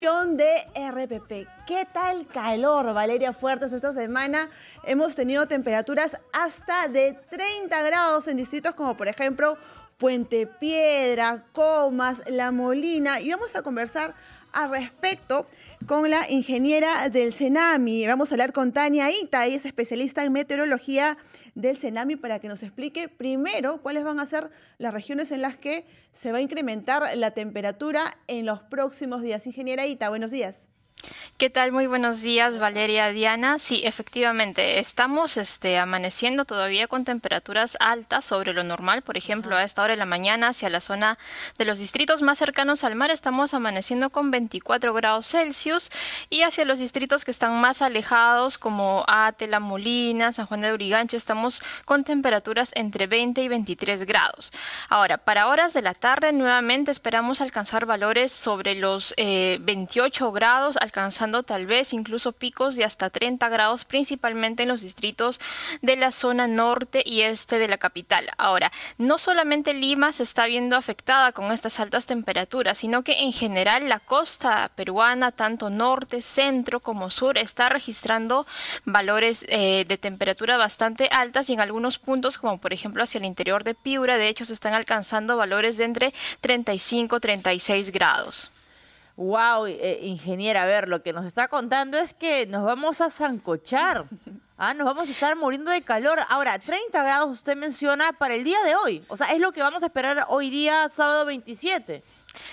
de RPP. ¿Qué tal calor, Valeria Fuertes? Esta semana hemos tenido temperaturas hasta de 30 grados en distritos como por ejemplo Puente Piedra, Comas, La Molina y vamos a conversar al respecto con la ingeniera del Cenami. Vamos a hablar con Tania Ita, ella es especialista en meteorología del Cenami para que nos explique primero cuáles van a ser las regiones en las que se va a incrementar la temperatura en los próximos días. Ingeniera Ita, buenos días. ¿Qué tal? Muy buenos días, Valeria, Diana. Sí, efectivamente, estamos este, amaneciendo todavía con temperaturas altas sobre lo normal. Por ejemplo, a esta hora de la mañana, hacia la zona de los distritos más cercanos al mar, estamos amaneciendo con 24 grados Celsius y hacia los distritos que están más alejados, como La Molina, San Juan de Urigancho, estamos con temperaturas entre 20 y 23 grados. Ahora, para horas de la tarde, nuevamente esperamos alcanzar valores sobre los 28 eh, grados, alcanzando tal vez incluso picos de hasta 30 grados, principalmente en los distritos de la zona norte y este de la capital. Ahora, no solamente Lima se está viendo afectada con estas altas temperaturas, sino que en general la costa peruana, tanto norte, centro como sur, está registrando valores eh, de temperatura bastante altas y en algunos puntos, como por ejemplo hacia el interior de Piura, de hecho se están alcanzando valores de entre 35 y 36 grados. Wow, eh, ingeniera, a ver, lo que nos está contando es que nos vamos a zancochar. Ah, nos vamos a estar muriendo de calor. Ahora, 30 grados usted menciona para el día de hoy. O sea, es lo que vamos a esperar hoy día, sábado 27.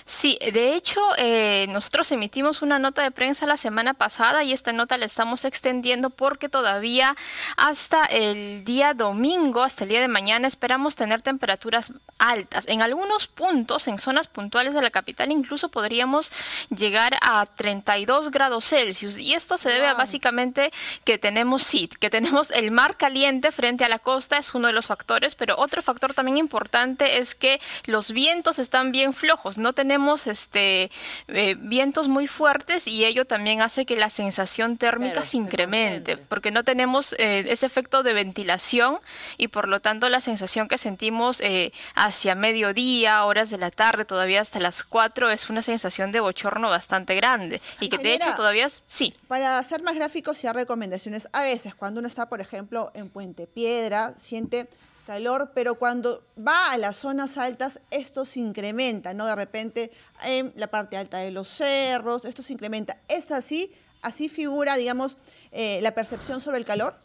Sí, de hecho, eh, nosotros emitimos una nota de prensa la semana pasada y esta nota la estamos extendiendo porque todavía hasta el día domingo, hasta el día de mañana, esperamos tener temperaturas altas. En algunos puntos, en zonas puntuales de la capital, incluso podríamos llegar a 32 grados Celsius. Y esto se debe a básicamente que tenemos SID, que tenemos el mar caliente frente a la costa, es uno de los factores, pero otro factor también importante es que los vientos están bien flojos. ¿no? no tenemos este eh, vientos muy fuertes y ello también hace que la sensación térmica se incremente, porque no tenemos eh, ese efecto de ventilación y por lo tanto la sensación que sentimos eh, hacia mediodía, horas de la tarde, todavía hasta las 4, es una sensación de bochorno bastante grande y que de hecho todavía sí. Para hacer más gráficos y dar recomendaciones, a veces cuando uno está, por ejemplo, en Puente Piedra, siente calor, pero cuando va a las zonas altas, esto se incrementa, ¿no? De repente en la parte alta de los cerros, esto se incrementa. ¿Es así? ¿Así figura, digamos, eh, la percepción sobre el calor?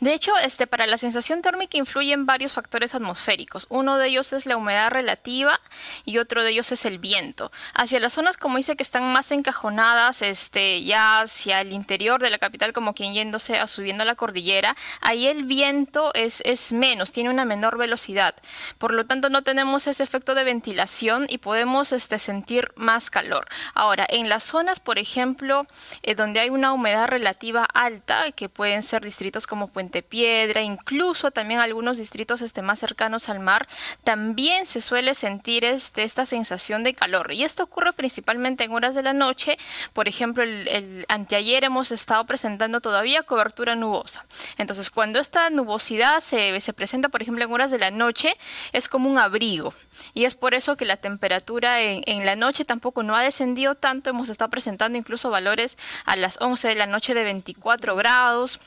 De hecho, este, para la sensación térmica influyen varios factores atmosféricos. Uno de ellos es la humedad relativa y otro de ellos es el viento. Hacia las zonas, como dice, que están más encajonadas, este, ya hacia el interior de la capital, como quien yéndose a subiendo la cordillera, ahí el viento es, es menos, tiene una menor velocidad. Por lo tanto, no tenemos ese efecto de ventilación y podemos este, sentir más calor. Ahora, en las zonas, por ejemplo, eh, donde hay una humedad relativa alta, que pueden ser distritos como Puente Piedra, incluso también algunos distritos este, más cercanos al mar, también se suele sentir este, esta sensación de calor. Y esto ocurre principalmente en horas de la noche. Por ejemplo, el, anteayer hemos estado presentando todavía cobertura nubosa. Entonces, cuando esta nubosidad se, presenta, por ejemplo, en horas de la noche, es como un abrigo. Y es por eso que la temperatura en, la noche tampoco no ha descendido tanto. Hemos estado presentando incluso valores a las 11 de la noche de 24 grados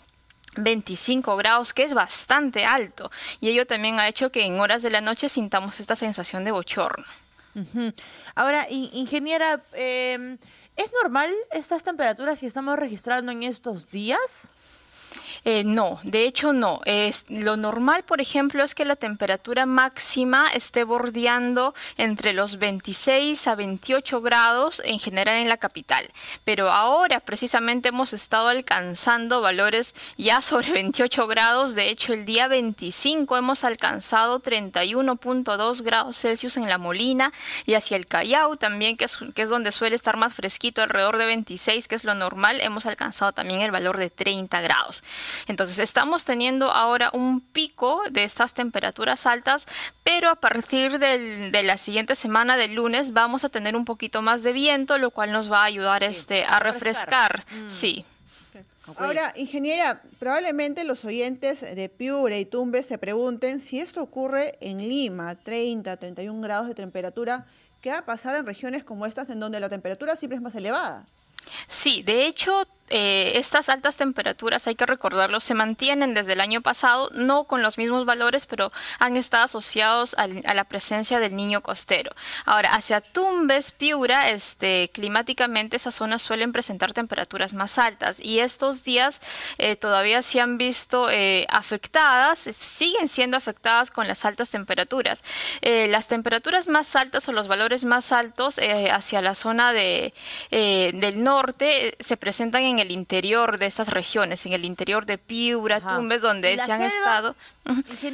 25 grados, que es bastante alto, y ello también ha hecho que en horas de la noche sintamos esta sensación de bochorno. Ahora, ingeniera, em, ¿es normal estas temperaturas si estamos registrando en estos días? Eh, no, de hecho no. lo normal, por ejemplo, es que la temperatura máxima esté bordeando entre los 26 a 28 grados en general en la capital. Pero ahora precisamente hemos estado alcanzando valores ya sobre 28 grados. De hecho, el día 25 hemos alcanzado 31.2 grados Celsius en La Molina y hacia el Callao también, que es, que es donde suele estar más fresquito, alrededor de 26, que es lo normal, hemos alcanzado también el valor de 30 grados. Entonces estamos teniendo ahora un pico de estas temperaturas altas, pero a partir de la siguiente semana, del lunes, vamos a tener un poquito más de viento, lo cual nos va a ayudar este, a refrescar. Mm. Sí. Ahora, ingeniera, probablemente los oyentes de Piura y Tumbes se pregunten si esto ocurre en Lima, 30, 31 grados de temperatura, ¿qué va a pasar en regiones como estas en donde la temperatura siempre es más elevada? Sí, de hecho, eh, estas altas temperaturas, hay que recordarlo, se mantienen desde el año pasado, no con los mismos valores, pero han estado asociados a la presencia del niño costero. Ahora, hacia Tumbes, Piura, este, climáticamente esas zonas suelen presentar temperaturas más altas y estos días eh, todavía se han visto eh, afectadas, siguen siendo afectadas con las altas temperaturas. las temperaturas más altas o los valores más altos hacia la zona de, del norte, eh, se presentan en el interior de estas regiones, en el interior de Piura, Tumbes, donde se han estado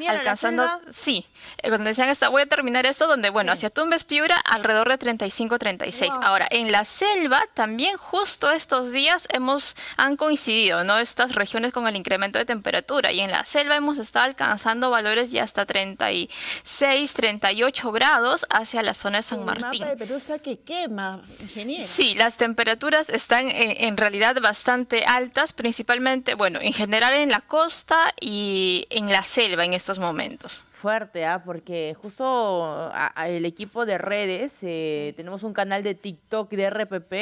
alcanzando, sí, eh, donde decían han estado, voy a terminar esto, donde, bueno, hacia Tumbes, Piura, alrededor de 35, 36. Ahora, en la selva también justo estos días hemos, han coincidido, ¿no? Estas regiones con el incremento de temperatura y en la selva hemos estado alcanzando valores de hasta 36, 38 grados hacia la zona de San Martín. mapa de Perú está que quema, ingeniero. Sí, las temperaturas están están eh, en realidad bastante altas, principalmente, bueno, en general en la costa y en la selva en estos momentos. Fuerte, ¿ah? porque justo el equipo de redes, eh, tenemos un canal de TikTok de RPP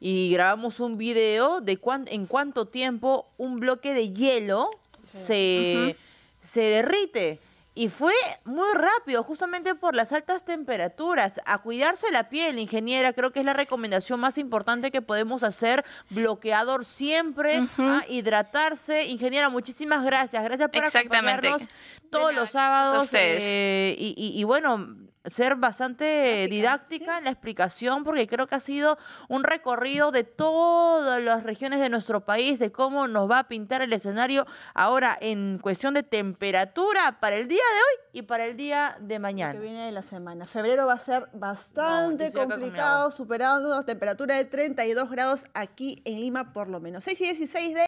y grabamos un video de en cuánto tiempo un bloque de hielo se, se derrite. Y fue muy rápido, justamente por las altas temperaturas. A cuidarse la piel, ingeniera, creo que es la recomendación más importante que podemos hacer. Bloqueador siempre, a hidratarse. Ingeniera, muchísimas gracias. Gracias por acompañarnos todos los sábados. Eh, y bueno, ser bastante didáctica en la explicación porque creo que ha sido un recorrido de todas las regiones de nuestro país, de cómo nos va a pintar el escenario ahora en cuestión de temperatura para el día de hoy y para el día de mañana. que viene de la semana. Febrero va a ser bastante complicado, superando temperatura de 32 grados aquí en Lima por lo menos. 6 y 16 de